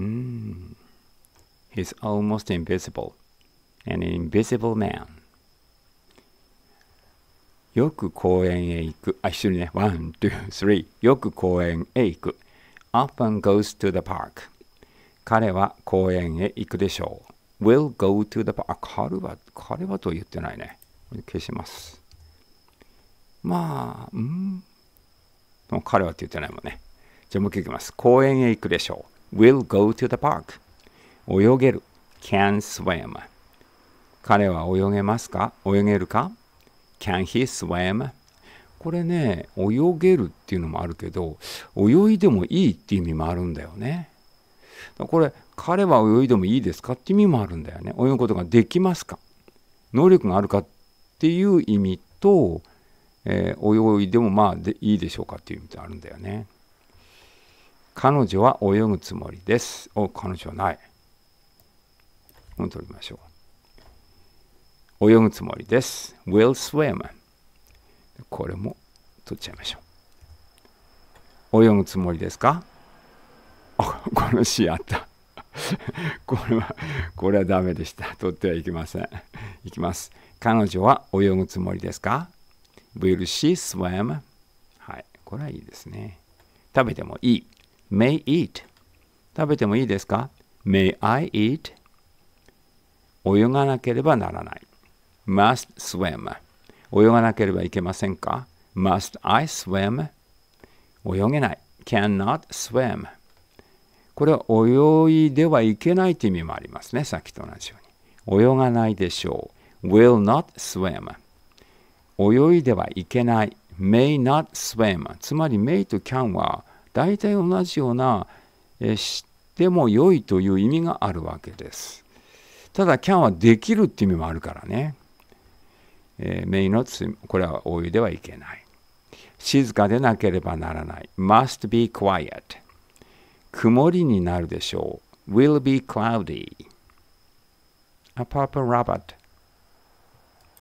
Mm. He's almost invisible. An invisible man. よく公園へ行く。あ、一緒にね。one, two, three. よく公園へ行く。often goes to the park. 彼は公園へ行くでしょう。will go to the park. あ、彼は、彼はと言ってないね。消します。まあ、ん。もう彼はって言ってないもんね。じゃあもう一回いきます。公園へ行くでしょう。will go to the park 泳げる can swim 彼は泳げますか泳げるか can he swim これね泳げるっていうのもあるけど泳いでもいいっていう意味もあるんだよねこれ彼は泳いでもいいですかっていう意味もあるんだよね泳ぐことができますか能力があるかっていう意味と、えー、泳いでもまあでいいでしょうかっていう意味とあるんだよね。彼女は泳ぐつもりです。お、彼女はない。取りましょう。泳ぐつもりです。will swim。これも取っちゃいましょう。泳ぐつもりですかあ、このシーあった。これは、これはダメでした。取ってはいけません。いきます。彼女は泳ぐつもりですか ?Will she swim? はい、これはいいですね。食べてもいい。may eat 食べてもいいですか may I eat 泳がなければならない must swim 泳がなければいけませんか must I swim 泳げない cannot swim これは泳いではいけないという意味もありますねさっきと同じように泳がないでしょう will not swim 泳いではいけない may not swim つまり may と can は大体同じような、えしても良いという意味があるわけです。ただ can はできるっていう意味もあるからね。えー、may n これはお湯ではいけない。静かでなければならない。must be quiet。曇りになるでしょう。will be cloudy。A purple rabbit